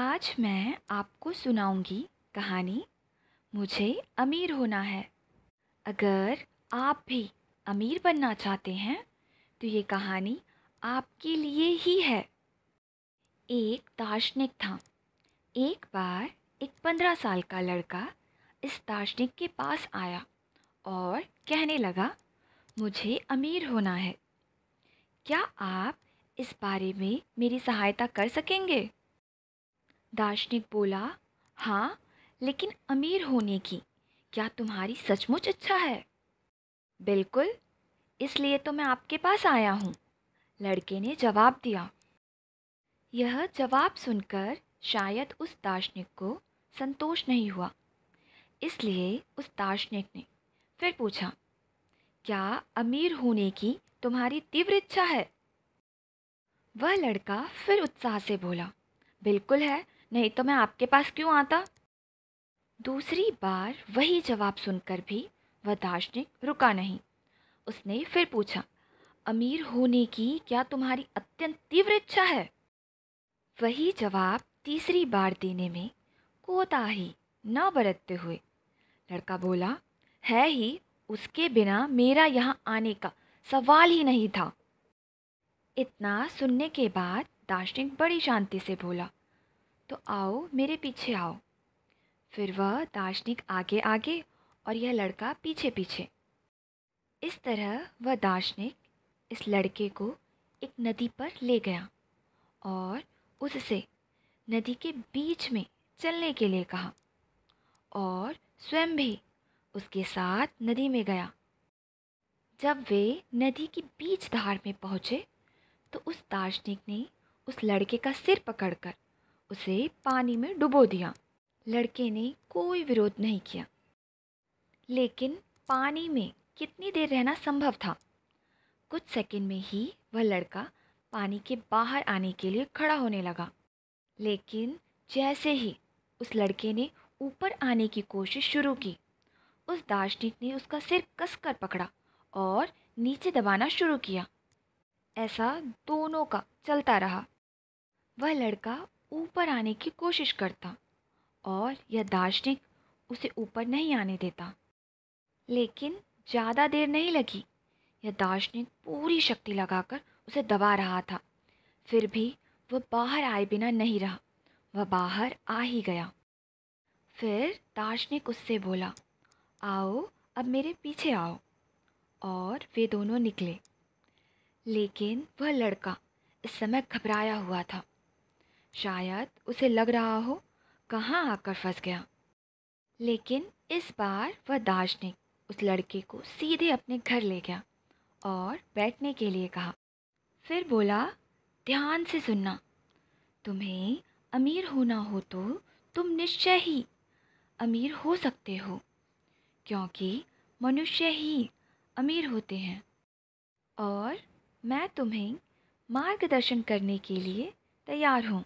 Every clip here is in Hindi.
आज मैं आपको सुनाऊंगी कहानी मुझे अमीर होना है अगर आप भी अमीर बनना चाहते हैं तो ये कहानी आपके लिए ही है एक दार्शनिक था एक बार एक पंद्रह साल का लड़का इस दार्शनिक के पास आया और कहने लगा मुझे अमीर होना है क्या आप इस बारे में मेरी सहायता कर सकेंगे दार्शनिक बोला हाँ लेकिन अमीर होने की क्या तुम्हारी सचमुच इच्छा है बिल्कुल इसलिए तो मैं आपके पास आया हूँ लड़के ने जवाब दिया यह जवाब सुनकर शायद उस दार्शनिक को संतोष नहीं हुआ इसलिए उस दार्शनिक ने फिर पूछा क्या अमीर होने की तुम्हारी तीव्र इच्छा है वह लड़का फिर उत्साह से बोला बिल्कुल है नहीं तो मैं आपके पास क्यों आता दूसरी बार वही जवाब सुनकर भी वह दार्शनिक रुका नहीं उसने फिर पूछा अमीर होने की क्या तुम्हारी अत्यंत तीव्र इच्छा है वही जवाब तीसरी बार देने में कोताही न बरतते हुए लड़का बोला है ही उसके बिना मेरा यहाँ आने का सवाल ही नहीं था इतना सुनने के बाद दार्शनिक बड़ी शांति से बोला तो आओ मेरे पीछे आओ फिर वह दार्शनिक आगे आगे और यह लड़का पीछे पीछे इस तरह वह दार्शनिक इस लड़के को एक नदी पर ले गया और उससे नदी के बीच में चलने के लिए कहा और स्वयं भी उसके साथ नदी में गया जब वे नदी की बीच धार में पहुँचे तो उस दार्शनिक ने उस लड़के का सिर पकड़कर उसे पानी में डुबो दिया लड़के ने कोई विरोध नहीं किया लेकिन पानी में कितनी देर रहना संभव था कुछ सेकंड में ही वह लड़का पानी के बाहर आने के लिए खड़ा होने लगा लेकिन जैसे ही उस लड़के ने ऊपर आने की कोशिश शुरू की उस दार्शनिक ने उसका सिर कसकर पकड़ा और नीचे दबाना शुरू किया ऐसा दोनों का चलता रहा वह लड़का ऊपर आने की कोशिश करता और यह दार्शनिक उसे ऊपर नहीं आने देता लेकिन ज़्यादा देर नहीं लगी यह दार्शनिक पूरी शक्ति लगाकर उसे दबा रहा था फिर भी वह बाहर आए बिना नहीं रहा वह बाहर आ ही गया फिर दार्शनिक उससे बोला आओ अब मेरे पीछे आओ और वे दोनों निकले लेकिन वह लड़का इस समय घबराया हुआ था शायद उसे लग रहा हो कहाँ आकर फंस गया लेकिन इस बार वह दार्शनिक उस लड़के को सीधे अपने घर ले गया और बैठने के लिए कहा फिर बोला ध्यान से सुनना तुम्हें अमीर होना हो तो तुम निश्चय ही अमीर हो सकते हो क्योंकि मनुष्य ही अमीर होते हैं और मैं तुम्हें मार्गदर्शन करने के लिए तैयार हूँ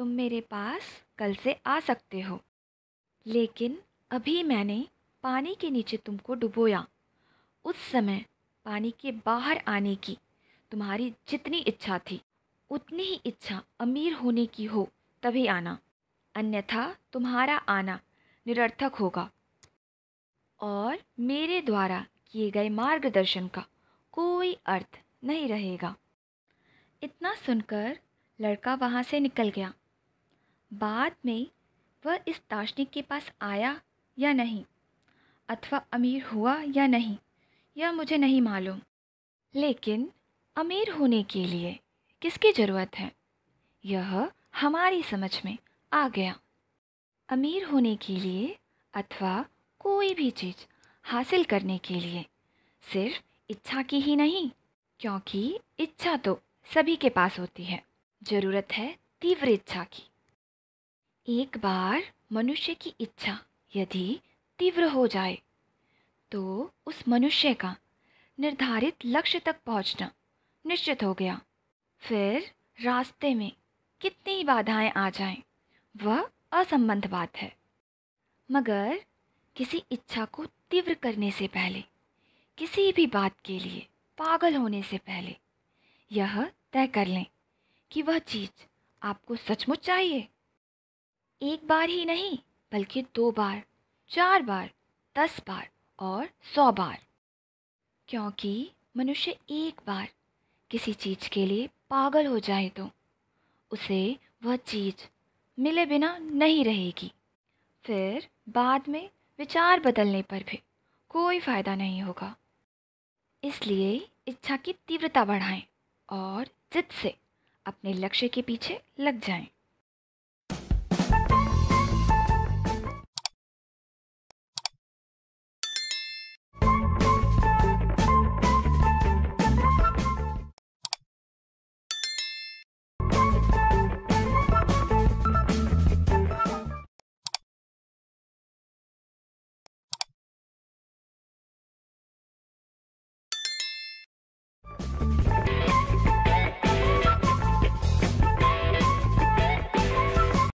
तुम मेरे पास कल से आ सकते हो लेकिन अभी मैंने पानी के नीचे तुमको डुबोया उस समय पानी के बाहर आने की तुम्हारी जितनी इच्छा थी उतनी ही इच्छा अमीर होने की हो तभी आना अन्यथा तुम्हारा आना निरर्थक होगा और मेरे द्वारा किए गए मार्गदर्शन का कोई अर्थ नहीं रहेगा इतना सुनकर लड़का वहाँ से निकल गया बाद में वह इस दार्शनिक के पास आया या नहीं अथवा अमीर हुआ या नहीं यह मुझे नहीं मालूम लेकिन अमीर होने के लिए किसकी ज़रूरत है यह हमारी समझ में आ गया अमीर होने के लिए अथवा कोई भी चीज़ हासिल करने के लिए सिर्फ इच्छा की ही नहीं क्योंकि इच्छा तो सभी के पास होती है ज़रूरत है तीव्र इच्छा की एक बार मनुष्य की इच्छा यदि तीव्र हो जाए तो उस मनुष्य का निर्धारित लक्ष्य तक पहुंचना निश्चित हो गया फिर रास्ते में कितनी ही बाधाएं आ जाएं, वह असंबंध बात है मगर किसी इच्छा को तीव्र करने से पहले किसी भी बात के लिए पागल होने से पहले यह तय कर लें कि वह चीज़ आपको सचमुच चाहिए एक बार ही नहीं बल्कि दो बार चार बार दस बार और सौ बार क्योंकि मनुष्य एक बार किसी चीज़ के लिए पागल हो जाए तो उसे वह चीज़ मिले बिना नहीं रहेगी फिर बाद में विचार बदलने पर भी कोई फ़ायदा नहीं होगा इसलिए इच्छा की तीव्रता बढ़ाएं और जिद से अपने लक्ष्य के पीछे लग जाएं।